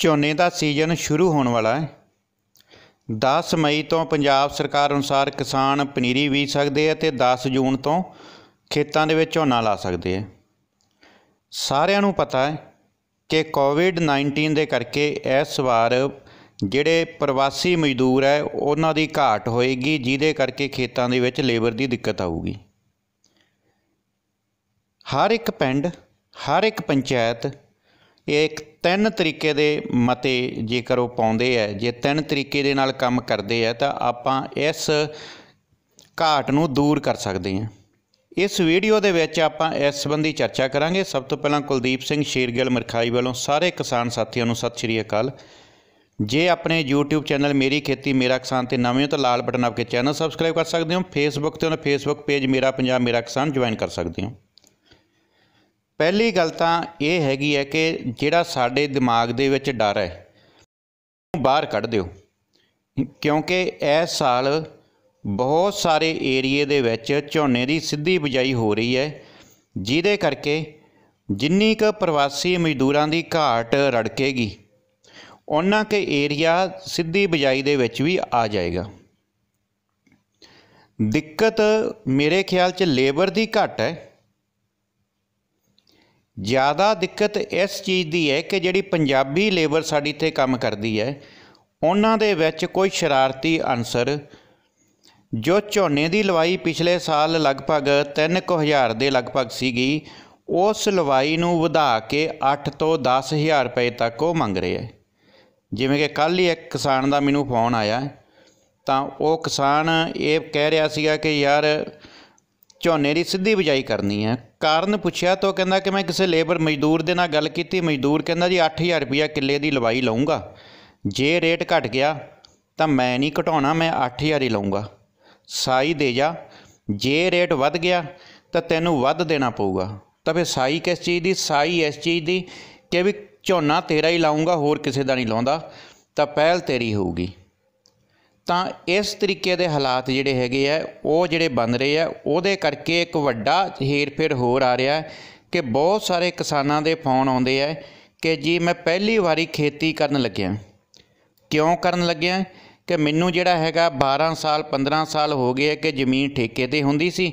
ਝੋਨੇ ਦਾ ਸੀਜ਼ਨ ਸ਼ੁਰੂ ਹੋਣ ਵਾਲਾ ਹੈ 10 ਮਈ ਤੋਂ ਪੰਜਾਬ ਸਰਕਾਰ ਅਨੁਸਾਰ ਕਿਸਾਨ ਪਨੀਰੀ ਵੀ ਸਕਦੇ ਆ ਤੇ 10 ਜੂਨ ਤੋਂ ਖੇਤਾਂ ਦੇ ਵਿੱਚ ਝੋਨਾ ਲਾ ਸਕਦੇ ਆ ਸਾਰਿਆਂ ਨੂੰ ਪਤਾ ਹੈ ਕਿ ਕੋਵਿਡ-19 ਦੇ ਕਰਕੇ ਇਸ ਵਾਰ ਜਿਹੜੇ ਪ੍ਰਵਾਸੀ ਮਜ਼ਦੂਰ ਹੈ ਉਹਨਾਂ ਦੀ ਘਾਟ ਹੋਏਗੀ ਜਿਹਦੇ ਕਰਕੇ ਖੇਤਾਂ ਦੇ ਵਿੱਚ ਲੇਬਰ ਦੀ ਦਿੱਕਤ ਆਊਗੀ ਹਰ ਇੱਕ ਪਿੰਡ ਹਰ ਇੱਕ ਪੰਚਾਇਤ ਇਹ ਇੱਕ ਤਿੰਨ ਤਰੀਕੇ ਦੇ ਮਤੇ ਜੇਕਰ ਉਹ ਪਾਉਂਦੇ ਆ ਜੇ ਤਿੰਨ ਤਰੀਕੇ ਦੇ ਨਾਲ ਕੰਮ ਕਰਦੇ ਆ ਤਾਂ ਆਪਾਂ ਇਸ ਘਾਟ ਨੂੰ ਦੂਰ ਕਰ ਸਕਦੇ ਆ ਇਸ ਵੀਡੀਓ ਦੇ ਵਿੱਚ ਆਪਾਂ ਇਸ ਸੰਬੰਧੀ ਚਰਚਾ ਕਰਾਂਗੇ ਸਭ ਤੋਂ ਪਹਿਲਾਂ ਕੁਲਦੀਪ ਸਿੰਘ ਸ਼ੇਰਗਿੱਲ ਮਰਖਾਈ ਵੱਲੋਂ ਸਾਰੇ ਕਿਸਾਨ ਸਾਥੀਆਂ ਨੂੰ ਸਤਿ ਸ਼੍ਰੀ ਅਕਾਲ ਜੇ ਆਪਣੇ YouTube ਚੈਨਲ ਮੇਰੀ ਖੇਤੀ ਮੇਰਾ ਕਿਸਾਨ ਤੇ ਨਵੇਂ ਹੋ ਤਾਂ ਲਾਲ ਬਟਨ ਆਪਕੇ ਚੈਨਲ ਸਬਸਕ੍ਰਾਈਬ ਕਰ ਸਕਦੇ ਹੋ Facebook ਤੇ ਉਹਨਾਂ Facebook ਪੇਜ ਮੇਰਾ ਪੰਜਾਬ ਮੇਰਾ ਕਿਸਾਨ ਜੁਆਇਨ ਕਰ ਸਕਦੇ ਹੋ ਪਹਿਲੀ ਗੱਲ ਤਾਂ ਇਹ ਹੈਗੀ ਹੈ ਕਿ ਜਿਹੜਾ ਸਾਡੇ ਦਿਮਾਗ ਦੇ ਵਿੱਚ ਡਰ ਹੈ ਉਹ ਬਾਹਰ ਕੱਢ ਦਿਓ ਕਿਉਂਕਿ ਇਸ ਸਾਲ ਬਹੁਤ ਸਾਰੇ ਏਰੀਏ ਦੇ ਵਿੱਚ ਝੋਨੇ ਦੀ ਸਿੱਧੀ ਬਜਾਈ ਹੋ ਰਹੀ ਹੈ ਜਿਹਦੇ ਕਰਕੇ ਜਿੰਨੀ ਕੁ ਪ੍ਰਵਾਸੀ ਮਜ਼ਦੂਰਾਂ ਦੀ ਘਾਟ ਰੜਕੇਗੀ ਉਹਨਾਂ ਕੇ ਏਰੀਆ ਸਿੱਧੀ ਬਜਾਈ ਦੇ ਵਿੱਚ ਵੀ ਆ ਜਾਏਗਾ ਦਿੱਕਤ ਮੇਰੇ ਖਿਆਲ 'ਚ ਲੇਬਰ ਦੀ ਘਾਟ ਹੈ ਜ਼ਿਆਦਾ ਦਿੱਕਤ ਇਸ ਚੀਜ਼ ਦੀ ਹੈ ਕਿ ਜਿਹੜੀ ਪੰਜਾਬੀ ਲੇਬਰ ਸਾਡੀ ਇੱਥੇ ਕੰਮ ਕਰਦੀ ਹੈ ਉਹਨਾਂ ਦੇ ਵਿੱਚ ਕੋਈ ਸ਼ਰਾਰਤੀ ਅਨਸਰ ਜੋ ਝੋਨੇ ਦੀ ਲਵਾਈ ਪਿਛਲੇ ਸਾਲ ਲਗਭਗ 3000 ਦੇ ਲਗਭਗ ਸੀਗੀ ਉਸ ਲਵਾਈ ਨੂੰ ਵਧਾ ਕੇ 8 ਤੋਂ 10000 ਰੁਪਏ ਤੱਕ ਉਹ ਮੰਗ ਰਹੇ ਹੈ ਜਿਵੇਂ ਕਿ ਕੱਲ ਹੀ ਇੱਕ ਕਿਸਾਨ ਦਾ ਮੈਨੂੰ ਫੋਨ ਆਇਆ ਤਾਂ ਉਹ ਕਿਸਾਨ ਇਹ ਕਹਿ ਰਿਹਾ ਸੀਗਾ ਕਿ ਯਾਰ ਝੋਨੇ ਦੀ ਸਿੱਧੀ ਬਿਜਾਈ ਕਰਨੀ ਹੈ ਕਾਰਨ ਪੁੱਛਿਆ ਤਾਂ ਕਹਿੰਦਾ ਕਿ ਮੈਂ ਕਿਸੇ ਲੇਬਰ ਮਜ਼ਦੂਰ ਦੇ ਨਾਲ ਗੱਲ ਕੀਤੀ ਮਜ਼ਦੂਰ ਕਹਿੰਦਾ ਜੀ 8000 ਰੁਪਿਆ ਕਿੱਲੇ ਦੀ ਲਵਾਈ ਲਵਾਂਗਾ ਜੇ ਰੇਟ ਘਟ ਗਿਆ ਤਾਂ ਮੈਂ ਨਹੀਂ ਘਟਾਉਣਾ ਮੈਂ 8000 ਹੀ ਲਵਾਂਗਾ ਸਾਈ ਦੇ ਜਾ ਜੇ ਰੇਟ ਵੱਧ ਗਿਆ ਤਾਂ ਤੈਨੂੰ ਵੱਧ ਦੇਣਾ ਪਊਗਾ ਤਾਂ ਫੇ ਸਾਈ ਕਿਸ ਚੀਜ਼ ਦੀ ਸਾਈ ਇਸ ਚੀਜ਼ ਦੀ ਕਿ ਵੀ ਝੋਨਾ ਤੇਰਾ ਹੀ ਲਾਉਂਗਾ ਹੋਰ ਕਿਸੇ ਦਾ ਨਹੀਂ ਲਾਉਂਦਾ ਤਾਂ ਪਹਿਲ ਤੇਰੀ ਹੋਊਗੀ ਤਾਂ ਇਸ ਤਰੀਕੇ ਦੇ ਹਾਲਾਤ ਜਿਹੜੇ ਹੈਗੇ ਆ ਉਹ ਜਿਹੜੇ ਬਣ ਰਹੇ ਆ ਉਹਦੇ ਕਰਕੇ ਇੱਕ ਵੱਡਾ ਹੀਰ-ਫੇਰ ਹੋਰ ਆ ਰਿਹਾ ਕਿ ਬਹੁਤ ਸਾਰੇ ਕਿਸਾਨਾਂ ਦੇ ਫੋਨ ਆਉਂਦੇ ਆ ਕਿ ਜੀ ਮੈਂ ਪਹਿਲੀ ਵਾਰੀ ਖੇਤੀ ਕਰਨ ਲੱਗਿਆ ਕਿਉਂ ਕਰਨ ਲੱਗਿਆ ਕਿ ਮੈਨੂੰ ਜਿਹੜਾ ਹੈਗਾ 12 ਸਾਲ 15 ਸਾਲ ਹੋ ਗਏ ਕਿ ਜ਼ਮੀਨ ਠੇਕੇ ਤੇ ਹੁੰਦੀ ਸੀ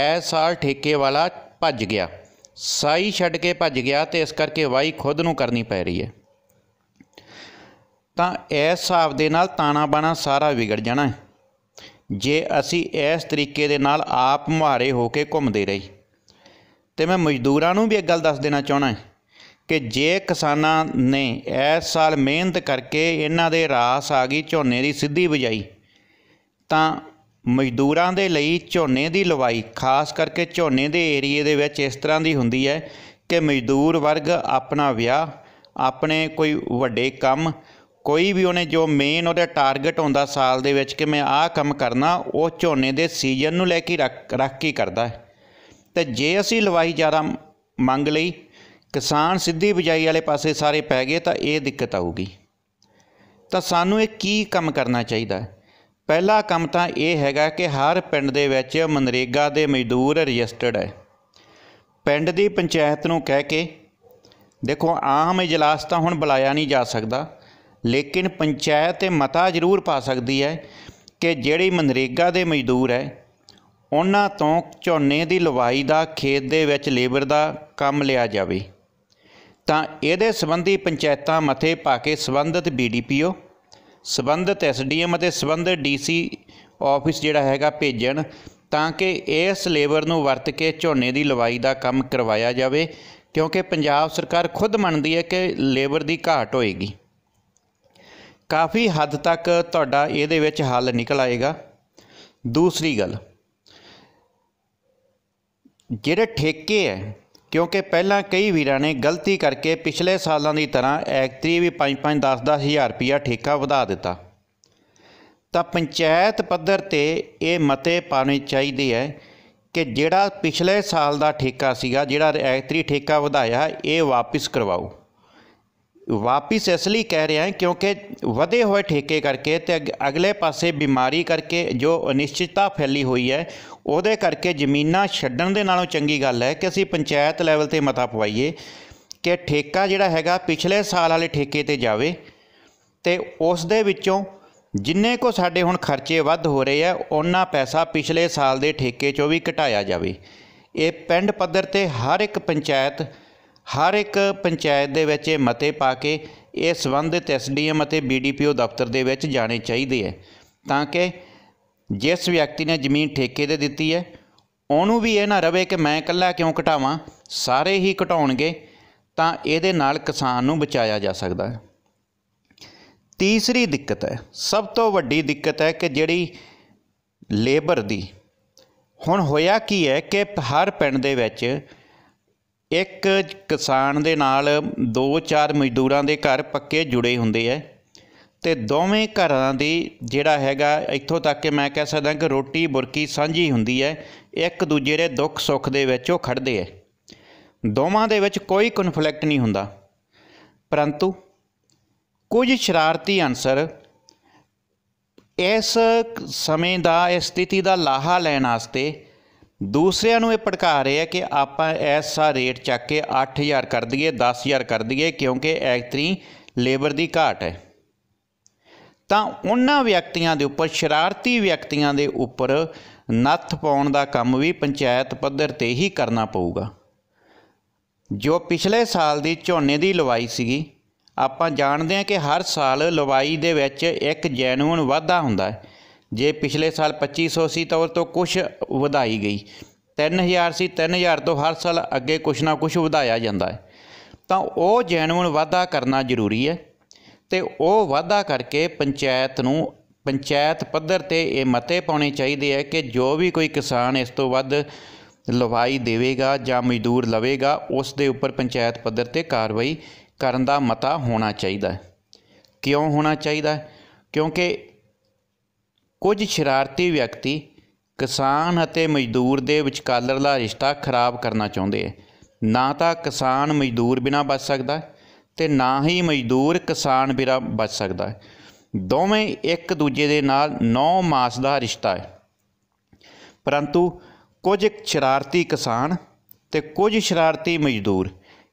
ਐ ਸਾਲ ਠੇਕੇ ਵਾਲਾ ਭੱਜ ਗਿਆ ਸਾਈ ਛੱਡ ਕੇ ਭੱਜ ਗਿਆ ਤੇ ਇਸ ਕਰਕੇ ਵਾਈ ਖੁਦ ਨੂੰ ਕਰਨੀ ਪੈ ਰਹੀ ਹੈ ਤਾਂ ਇਸ ਹਿਸਾਬ ਦੇ ਨਾਲ ਤਾਣਾ ਬਾਣਾ ਸਾਰਾ ਵਿਗੜ ਜਾਣਾ ਹੈ ਜੇ ਅਸੀਂ ਇਸ ਤਰੀਕੇ ਦੇ ਨਾਲ ਆਪ ਮਾਰੇ ਹੋ ਕੇ ਘੁੰਮਦੇ ਰਹੀ ਤੇ ਮੈਂ ਮਜ਼ਦੂਰਾਂ ਨੂੰ ਵੀ ਇੱਕ ਗੱਲ ਦੱਸ ਦੇਣਾ ਚਾਹਣਾ ਹੈ ਕਿ ਜੇ ਕਿਸਾਨਾਂ ਨੇ ਇਸ ਸਾਲ ਮਿਹਨਤ ਕਰਕੇ ਇਹਨਾਂ ਦੇ ਰਾਸ ਆ ਗਈ ਝੋਨੇ ਦੀ ਸਿੱਧੀ ਬਜਾਈ ਤਾਂ ਮਜ਼ਦੂਰਾਂ ਦੇ ਲਈ ਝੋਨੇ ਦੀ ਲਵਾਈ ਖਾਸ ਕਰਕੇ ਝੋਨੇ ਦੇ ਏਰੀਏ ਦੇ ਵਿੱਚ ਇਸ ਤਰ੍ਹਾਂ ਦੀ ਹੁੰਦੀ ਹੈ ਕਿ ਮਜ਼ਦੂਰ ਵਰਗ ਆਪਣਾ ਵਿਆਹ ਆਪਣੇ ਕੋਈ ਵੱਡੇ ਕੰਮ ਕੋਈ ਵੀ ਉਹਨੇ ਜੋ ਮੇਨ ਉਹਦਾ ਟਾਰਗੇਟ ਹੁੰਦਾ ਸਾਲ ਦੇ ਵਿੱਚ ਕਿ ਮੈਂ ਆਹ ਕੰਮ ਕਰਨਾ ਉਹ ਝੋਨੇ ਦੇ ਸੀਜ਼ਨ ਨੂੰ ਲੈ ਕੇ ਰੱਖ ਕੇ ਕਰਦਾ ਹੈ ਤੇ ਜੇ ਅਸੀਂ ਲਵਾਈ ਜ਼ਿਆਦਾ ਮੰਗ ਲਈ ਕਿਸਾਨ ਸਿੱਧੀ ਬਜਾਈ ਵਾਲੇ ਪਾਸੇ ਸਾਰੇ ਪੈ ਗਏ ਤਾਂ ਇਹ ਦਿੱਕਤ ਆਊਗੀ ਤਾਂ ਸਾਨੂੰ ਇਹ ਕੀ ਕੰਮ ਕਰਨਾ ਚਾਹੀਦਾ ਹੈ ਪਹਿਲਾ ਕੰਮ ਤਾਂ ਇਹ ਹੈਗਾ ਕਿ ਹਰ ਪਿੰਡ ਦੇ ਵਿੱਚ ਮਨਰੇਗਾ ਦੇ ਮਜ਼ਦੂਰ ਰਜਿਸਟਰਡ ਹੈ ਪਿੰਡ ਦੀ ਪੰਚਾਇਤ ਨੂੰ ਕਹਿ ਕੇ ਦੇਖੋ ਆਮ ਇਜਲਾਸ ਤਾਂ ਹੁਣ ਬੁਲਾਇਆ ਨਹੀਂ ਜਾ ਸਕਦਾ ਲੇਕਿਨ ਪੰਚਾਇਤ ਤੇ ਮਤਾ ਜ਼ਰੂਰ ਪਾ ਸਕਦੀ ਹੈ ਕਿ ਜਿਹੜੀ ਮਨਰੇਗਾ ਦੇ ਮਜ਼ਦੂਰ ਹੈ ਉਹਨਾਂ ਤੋਂ ਝੋਨੇ ਦੀ ਲਵਾਈ ਦਾ ਖੇਤ ਦੇ ਵਿੱਚ ਲੇਬਰ ਦਾ ਕੰਮ ਲਿਆ ਜਾਵੇ ਤਾਂ ਇਹਦੇ ਸੰਬੰਧੀ ਪੰਚਾਇਤਾਂ ਮਥੇ ਪਾ ਕੇ ਸੰਬੰਧਿਤ ਬੀਡੀਪੀਓ ਸੰਬੰਧਿਤ ਐਸਡੀਐਮ ਅਤੇ ਸੰਬੰਧਿਤ ਡੀਸੀ ਆਫਿਸ ਜਿਹੜਾ ਹੈਗਾ ਭੇਜਣ ਤਾਂ ਕਿ ਇਸ ਲੇਬਰ ਨੂੰ ਵਰਤ ਕੇ ਝੋਨੇ ਦੀ ਲਵਾਈ ਦਾ ਕੰਮ ਕਰਵਾਇਆ ਜਾਵੇ ਕਿਉਂਕਿ ਪੰਜਾਬ ਸਰਕਾਰ ਖੁਦ ਮੰਨਦੀ ਹੈ ਕਿ ਲੇਬਰ ਦੀ ਘਾਟ ਹੋਏਗੀ ਕਾਫੀ ਹੱਦ ਤੱਕ ਤੁਹਾਡਾ ਇਹਦੇ ਵਿੱਚ ਹੱਲ ਨਿਕਲ ਆਏਗਾ ਦੂਸਰੀ ਗੱਲ ਜਿਹੜੇ ਠੇਕੇ ਐ ਕਿਉਂਕਿ ਪਹਿਲਾਂ ਕਈ ਵੀਰਾਂ ਨੇ ਗਲਤੀ ਕਰਕੇ ਪਿਛਲੇ ਸਾਲਾਂ ਦੀ ਤਰ੍ਹਾਂ ਐਕਟਰੀ ਵੀ 5-5 10-10 ਹਜ਼ਾਰ ਰੁਪਇਆ ਠੇਕਾ ਵਧਾ ਦਿੱਤਾ ਤਾਂ ਪੰਚਾਇਤ ਪੱਧਰ ਤੇ ਇਹ ਮਤੇ ਪਾਣੇ ਚਾਹੀਦੇ ਹੈ ਕਿ ਜਿਹੜਾ ਪਿਛਲੇ ਸਾਲ ਦਾ ਠੇਕਾ ਸੀਗਾ ਜਿਹੜਾ ਐਕਟਰੀ ਠੇਕਾ ਵਧਾਇਆ ਇਹ ਵਾਪਸ ਕਰਵਾਓ ਵਾਪਿਸ ਇਸ ਲਈ ਕਹਿ ਰਿਹਾ ਹਾਂ ਕਿਉਂਕਿ ਵਧੇ ਹੋਏ ਠੇਕੇ ਕਰਕੇ ਤੇ ਅਗਲੇ ਪਾਸੇ ਬਿਮਾਰੀ ਕਰਕੇ ਜੋ ਅਨਿਸ਼ਚਿਤਤਾ ਫੈਲੀ ਹੋਈ ਹੈ ਉਹਦੇ ਕਰਕੇ ਜ਼ਮੀਨਾਂ ਛੱਡਣ ਦੇ ਨਾਲੋਂ ਚੰਗੀ ਗੱਲ ਹੈ ਕਿ ਅਸੀਂ ਪੰਚਾਇਤ ਲੈਵਲ ਤੇ ਮਤਾ ਪਵਾਈਏ ਕਿ ਠੇਕਾ ਜਿਹੜਾ ਹੈਗਾ ਪਿਛਲੇ ਸਾਲ ਵਾਲੇ ਠੇਕੇ ਤੇ ਜਾਵੇ ਤੇ ਉਸ ਦੇ ਵਿੱਚੋਂ ਜਿੰਨੇ ਕੋ ਸਾਡੇ ਹੁਣ ਖਰਚੇ ਵੱਧ ਹੋ ਰਹੇ ਆ ਉਹਨਾਂ ਪੈਸਾ ਪਿਛਲੇ ਸਾਲ ਦੇ ਠੇਕੇ ਚੋਂ ਵੀ ਘਟਾਇਆ ਜਾਵੇ ਇਹ ਪਿੰਡ ਪੱਧਰ ਤੇ ਹਰ ਇੱਕ ਪੰਚਾਇਤ ਹਰ ਇੱਕ ਪੰਚਾਇਤ ਦੇ ਵਿੱਚ ਇਹ ਮਤੇ ਪਾ ਕੇ ਇਹ ਸੰਬੰਧਿਤ ਐਸਡੀਐਮ ਅਤੇ ਬੀਡੀਪੀਓ ਦਫ਼ਤਰ ਦੇ ਵਿੱਚ ਜਾਣੇ ਚਾਹੀਦੇ ਹੈ ਤਾਂ ਕਿ ਜਿਸ ਵਿਅਕਤੀ ਨੇ ਜ਼ਮੀਨ ਠੇਕੇ ਤੇ ਦਿੱਤੀ ਹੈ ਉਹਨੂੰ ਵੀ ਇਹ ਨਾ ਰਵੇ ਕਿ ਮੈਂ ਇਕੱਲਾ ਕਿਉਂ ਘਟਾਵਾਂ ਸਾਰੇ ਹੀ ਘਟਾਉਣਗੇ ਤਾਂ ਇਹਦੇ ਨਾਲ ਕਿਸਾਨ ਨੂੰ ਬਚਾਇਆ ਜਾ ਸਕਦਾ ਹੈ ਤੀਸਰੀ ਦਿੱਕਤ ਹੈ ਸਭ ਤੋਂ ਵੱਡੀ ਦਿੱਕਤ ਹੈ ਕਿ ਜਿਹੜੀ ਲੇਬਰ ਦੀ ਹੁਣ ਹੋਇਆ ਕੀ ਹੈ ਕਿ ਹਰ ਪਿੰਡ ਦੇ ਵਿੱਚ ਇੱਕ ਕਿਸਾਨ ਦੇ ਨਾਲ ਦੋ ਚਾਰ ਮਜ਼ਦੂਰਾਂ ਦੇ ਘਰ ਪੱਕੇ ਜੁੜੇ ਹੁੰਦੇ ਐ ਤੇ ਦੋਵੇਂ ਘਰਾਂ ਦੀ ਜਿਹੜਾ ਹੈਗਾ ਇੱਥੋਂ ਤੱਕ ਕਿ ਮੈਂ ਕਹਿ ਸਕਦਾ ਕਿ ਰੋਟੀ ਬੁਰਕੀ ਸਾਂਝੀ ਹੁੰਦੀ ਐ ਇੱਕ ਦੂਜੇ ਦੇ ਦੁੱਖ ਸੁੱਖ ਦੇ ਵਿੱਚ ਉਹ ਖੜਦੇ ਐ ਦੋਵਾਂ ਦੇ ਵਿੱਚ ਕੋਈ ਕਨਫਲਿਕਟ ਨਹੀਂ ਹੁੰਦਾ ਪਰੰਤੂ ਕੁਝ ਸ਼ਰਾਰਤੀ ਅਨਸਰ ਇਸ ਸਮੇਂ ਦਾ ਇਸ ਸਥਿਤੀ ਦਾ ਲਾਹਾ ਲੈਣ ਵਾਸਤੇ ਦੂਸਰਿਆਂ ਨੂੰ ਇਹ ਭੜਕਾ ਰਹੇ ਆ ਕਿ ਆਪਾਂ ਐਸਾ ਰੇਟ ਚੱਕ ਕੇ 8000 ਕਰ ਦਈਏ 10000 ਕਰ ਦਈਏ ਕਿਉਂਕਿ ਐਕਤਰੀ ਲੇਬਰ ਦੀ ਘਾਟ ਹੈ ਤਾਂ ਉਹਨਾਂ ਵਿਅਕਤੀਆਂ ਦੇ ਉੱਪਰ ਸ਼ਰਾਰਤੀ ਵਿਅਕਤੀਆਂ ਦੇ ਉੱਪਰ ਨੱਥ ਪਾਉਣ ਦਾ ਕੰਮ ਵੀ ਪੰਚਾਇਤ ਪੱਧਰ ਤੇ ਹੀ ਕਰਨਾ ਪਊਗਾ ਜੋ ਪਿਛਲੇ ਸਾਲ ਦੀ ਝੋਨੇ ਦੀ ਲਵਾਈ ਸੀਗੀ ਆਪਾਂ ਜਾਣਦੇ ਹਾਂ ਕਿ ਹਰ ਸਾਲ ਲਵਾਈ ਦੇ ਵਿੱਚ ਇੱਕ ਜੈਨੂਨ ਵਾਧਾ ਹੁੰਦਾ ਹੈ ਜੇ ਪਿਛਲੇ ਸਾਲ 2500 ਸੀ ਤਾਂ ਉਹ ਤੋਂ ਕੁਝ ਵਧਾਈ ਗਈ 3000 ਸੀ 3000 ਤੋਂ ਹਰ ਸਾਲ ਅੱਗੇ ਕੁਝ ਨਾ ਕੁਝ ਵਧਾਇਆ ਜਾਂਦਾ ਹੈ ਤਾਂ ਉਹ ਜੈਨੂਨ ਵਾਧਾ ਕਰਨਾ ਜ਼ਰੂਰੀ ਹੈ ਤੇ ਉਹ ਵਾਧਾ ਕਰਕੇ ਪੰਚਾਇਤ ਨੂੰ ਪੰਚਾਇਤ ਪੱਧਰ ਤੇ ਇਹ ਮਤੇ ਪਾਉਣੇ ਚਾਹੀਦੇ ਹੈ ਕਿ ਜੋ ਵੀ ਕੋਈ ਕਿਸਾਨ ਇਸ ਤੋਂ ਵੱਧ ਲਵਾਈ ਦੇਵੇਗਾ ਜਾਂ ਮਜ਼ਦੂਰ ਲਵੇਗਾ ਉਸ ਦੇ ਉੱਪਰ ਪੰਚਾਇਤ ਪੱਧਰ ਤੇ ਕਾਰਵਾਈ ਕਰਨ ਦਾ ਮਤਾ ਹੋਣਾ ਚਾਹੀਦਾ ਹੈ ਕਿਉਂ ਹੋਣਾ ਚਾਹੀਦਾ ਹੈ ਕਿਉਂਕਿ ਕੁਝ ਸ਼ਰਾਰਤੀ ਵਿਅਕਤੀ ਕਿਸਾਨ ਅਤੇ ਮਜ਼ਦੂਰ ਦੇ ਦਾ ਰਿਸ਼ਤਾ ਖਰਾਬ ਕਰਨਾ ਚਾਹੁੰਦੇ ਹੈ ਨਾ ਤਾਂ ਕਿਸਾਨ ਮਜ਼ਦੂਰ ਬਿਨਾ ਬਚ ਸਕਦਾ ਤੇ ਨਾ ਹੀ ਮਜ਼ਦੂਰ ਕਿਸਾਨ ਬਿਨਾ ਬਚ ਸਕਦਾ ਦੋਵੇਂ ਇੱਕ ਦੂਜੇ ਦੇ ਨਾਲ 9 ਮਾਸ ਦਾ ਰਿਸ਼ਤਾ ਹੈ ਪਰੰਤੂ ਕੁਝ ਸ਼ਰਾਰਤੀ ਕਿਸਾਨ ਤੇ ਕੁਝ ਸ਼ਰਾਰਤੀ ਮਜ਼ਦੂਰ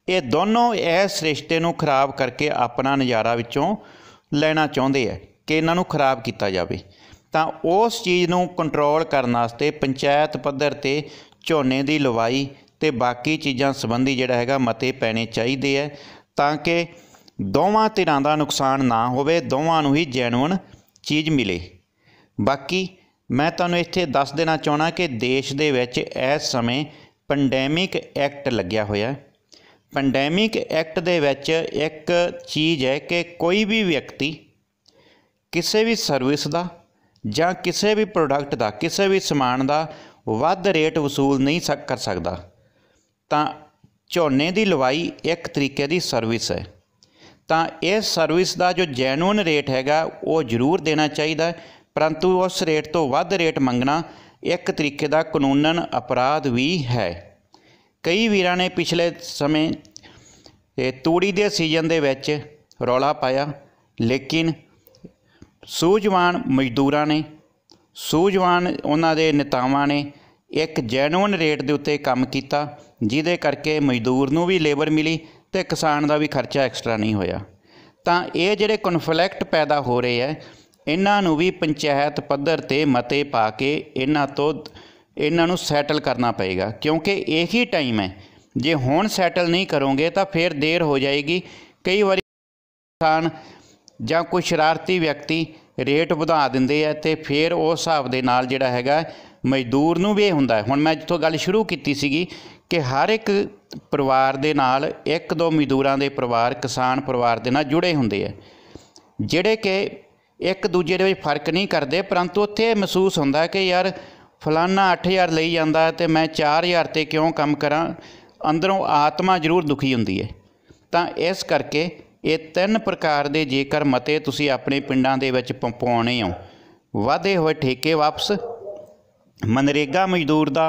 ਇਹ ਦੋਨੋਂ ਇਸ ਰਿਸ਼ਤੇ ਨੂੰ ਖਰਾਬ ਕਰਕੇ ਆਪਣਾ ਨਜ਼ਾਰਾ ਵਿੱਚੋਂ ਲੈਣਾ ਚਾਹੁੰਦੇ ਆ ਕਿ ਇਹਨਾਂ ਨੂੰ ਖਰਾਬ ਕੀਤਾ ਜਾਵੇ ਤਾਂ ਉਸ ਚੀਜ਼ ਨੂੰ ਕੰਟਰੋਲ ਕਰਨ ਵਾਸਤੇ ਪੰਚਾਇਤ ਪੱਧਰ ਤੇ ਝੋਨੇ ਦੀ ਲਵਾਈ ਤੇ ਬਾਕੀ ਚੀਜ਼ਾਂ ਸੰਬੰਧੀ ਜਿਹੜਾ ਹੈਗਾ ਮਤੇ ਪੈਣੇ ਚਾਹੀਦੇ ਐ ਤਾਂ ਕਿ ਦੋਵਾਂ ਧਿਰਾਂ ਦਾ ਨੁਕਸਾਨ ਨਾ ਹੋਵੇ ਦੋਵਾਂ ਨੂੰ ਹੀ ਜੈਨੂਨ ਚੀਜ਼ ਮਿਲੇ ਬਾਕੀ ਮੈਂ ਤੁਹਾਨੂੰ ਇੱਥੇ ਦੱਸ ਦੇਣਾ ਚਾਹਣਾ ਕਿ ਦੇਸ਼ ਦੇ ਵਿੱਚ ਇਸ ਸਮੇਂ ਪੈਂਡੈਮਿਕ ਐਕਟ ਲੱਗਿਆ ਹੋਇਆ ਪੈਂਡੈਮਿਕ ਐਕਟ ਦੇ ਵਿੱਚ ਇੱਕ ਚੀਜ਼ ਹੈ ਕਿ ਕੋਈ ਵੀ ਵਿਅਕਤੀ ਕਿਸੇ ਵੀ ਸਰਵਿਸ ਦਾ ਜਾਂ ਕਿਸੇ ਵੀ ਪ੍ਰੋਡਕਟ ਦਾ ਕਿਸੇ ਵੀ ਸਮਾਨ ਦਾ ਵੱਧ ਰੇਟ ਵਸੂਲ ਨਹੀਂ ਕਰ ਸਕਦਾ ਤਾਂ ਝੋਨੇ ਦੀ ਲਵਾਈ ਇੱਕ ਤਰੀਕੇ ਦੀ ਸਰਵਿਸ ਹੈ ਤਾਂ ਇਹ ਸਰਵਿਸ ਦਾ ਜੋ ਜੈਨੂਨ ਰੇਟ ਹੈਗਾ ਉਹ ਜ਼ਰੂਰ ਦੇਣਾ ਚਾਹੀਦਾ ਪਰੰਤੂ ਉਸ ਰੇਟ ਤੋਂ ਵੱਧ ਰੇਟ ਮੰਗਣਾ ਇੱਕ ਤਰੀਕੇ ਦਾ ਕਾਨੂੰਨਨ ਅਪਰਾਧ ਵੀ ਹੈ ਕਈ ਵੀਰਾਂ ਨੇ ਪਿਛਲੇ ਸਮੇਂ ਤੂੜੀ ਦੇ ਸੀਜ਼ਨ ਦੇ ਵਿੱਚ ਰੌਲਾ ਪਾਇਆ ਲੇਕਿਨ ਸੂਝਵਾਨ ਮਜ਼ਦੂਰਾਂ ਨੇ ਸੂਝਵਾਨ ਉਹਨਾਂ ਦੇ ਨੇਤਾਵਾਂ ਨੇ ਇੱਕ ਜੈਨੂਨ ਰੇਟ ਦੇ ਉੱਤੇ ਕੰਮ ਕੀਤਾ ਜਿਹਦੇ ਕਰਕੇ ਮਜ਼ਦੂਰ ਨੂੰ ਵੀ ਲੇਬਰ ਮਿਲੀ ਤੇ ਕਿਸਾਨ ਦਾ ਵੀ ਖਰਚਾ ਐਕਸਟਰਾ ਨਹੀਂ ਹੋਇਆ ਤਾਂ ਇਹ ਜਿਹੜੇ ਕਨਫਲਿਕਟ ਪੈਦਾ ਹੋ ਰਹੇ ਐ ਇਹਨਾਂ ਨੂੰ ਵੀ ਪੰਚਾਇਤ ਪੱਧਰ ਤੇ ਮਤੇ ਪਾ ਕੇ ਇਹਨਾਂ ਤੋਂ ਇਹਨਾਂ ਨੂੰ ਸੈਟਲ ਕਰਨਾ ਪਏਗਾ ਕਿਉਂਕਿ ਇਹੀ ਟਾਈਮ ਹੈ ਜੇ ਹੁਣ ਸੈਟਲ ਨਹੀਂ ਕਰੋਗੇ ਤਾਂ ਫਿਰ ਦੇਰ ਹੋ ਜਾਏਗੀ ਕਈ ਵਾਰੀ ਕਿਸਾਨ ਜਾਂ ਕੋਈ ਸ਼ਰਾਰਤੀ ਵਿਅਕਤੀ ਰੇਟ ਵਧਾ ਦਿੰਦੇ ਆ ਤੇ ਫਿਰ ਉਸ ਹਿਸਾਬ ਦੇ ਨਾਲ ਜਿਹੜਾ ਹੈਗਾ ਮਜ਼ਦੂਰ ਨੂੰ ਵੀ ਇਹ ਹੁੰਦਾ ਹੁਣ ਮੈਂ ਜਿੱਥੋਂ ਗੱਲ ਸ਼ੁਰੂ ਕੀਤੀ ਸੀਗੀ ਕਿ ਹਰ ਇੱਕ ਪਰਿਵਾਰ ਦੇ ਨਾਲ ਇੱਕ ਦੋ ਮਜ਼ਦੂਰਾਂ ਦੇ ਪਰਿਵਾਰ ਕਿਸਾਨ ਪਰਿਵਾਰ ਦੇ ਨਾਲ ਜੁੜੇ ਹੁੰਦੇ ਆ ਜਿਹੜੇ ਕਿ ਇੱਕ ਦੂਜੇ ਦੇ ਵਿੱਚ ਫਰਕ ਨਹੀਂ ਕਰਦੇ ਪਰੰਤੂ ਉੱਥੇ ਮਹਿਸੂਸ ਹੁੰਦਾ ਕਿ ਯਾਰ ਫਲਾਨਾ 8000 ਲਈ ਜਾਂਦਾ ਤੇ ਮੈਂ 4000 ਤੇ ਕਿਉਂ ਕੰਮ ਕਰਾਂ ਅੰਦਰੋਂ ਆਤਮਾ ਜ਼ਰੂਰ ਦੁਖੀ ਹੁੰਦੀ ਹੈ ਤਾਂ ਇਸ ਕਰਕੇ ਇਹ ਤਿੰਨ ਪ੍ਰਕਾਰ ਦੇ ਜੇਕਰ ਮਤੇ ਤੁਸੀਂ ਆਪਣੇ ਪਿੰਡਾਂ ਦੇ ਵਿੱਚ ਪਹੁੰਚਾਉਣੇ ਹੋ ਵਾਧੇ ਹੋਏ ਠੇਕੇ ਵਾਪਸ ਮਨਰੇਗਾ ਮਜ਼ਦੂਰ ਦਾ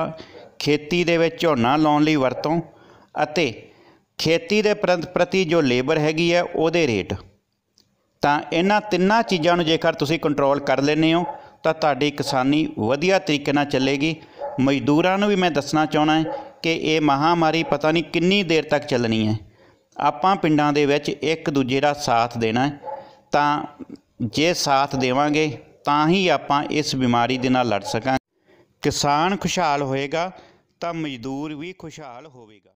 ਖੇਤੀ ਦੇ ਵਿੱਚ ਝੋਨਾ ਲਾਉਣ ਲਈ ਵਰਤੋਂ ਅਤੇ ਖੇਤੀ ਦੇ ਪ੍ਰਤੀ ਜੋ ਲੇਬਰ ਹੈਗੀ ਹੈ ਉਹਦੇ ਰੇਟ ਤਾਂ ਇਹਨਾਂ ਤਿੰਨਾਂ ਚੀਜ਼ਾਂ ਨੂੰ ਜੇਕਰ ਤੁਸੀਂ ਕੰਟਰੋਲ ਕਰ ਲੈਨੇ ਹੋ ਤਾਂ ਤੁਹਾਡੀ ਕਿਸਾਨੀ ਵਧੀਆ ਤਰੀਕੇ ਨਾਲ ਚੱਲੇਗੀ ਮਜ਼ਦੂਰਾਂ ਨੂੰ ਵੀ ਮੈਂ ਦੱਸਣਾ ਚਾਹਣਾ ਹੈ ਕਿ ਇਹ ਮਹਾਮਾਰੀ ਪਤਾ ਨਹੀਂ ਕਿੰਨੀ ਦੇਰ ਤੱਕ ਚੱਲਣੀ ਹੈ ਆਪਾਂ ਪਿੰਡਾਂ ਦੇ ਵਿੱਚ ਇੱਕ ਦੂਜੇ ਦਾ ਸਾਥ ਦੇਣਾ ਤਾਂ ਜੇ ਸਾਥ ਦੇਵਾਂਗੇ ਤਾਂ ਹੀ ਆਪਾਂ ਇਸ ਬਿਮਾਰੀ ਦੇ ਨਾਲ ਲੜ ਸਕਾਂਗੇ ਕਿਸਾਨ ਖੁਸ਼ਹਾਲ ਹੋਏਗਾ ਤਾਂ ਮਜ਼ਦੂਰ ਵੀ ਖੁਸ਼ਹਾਲ ਹੋਵੇਗਾ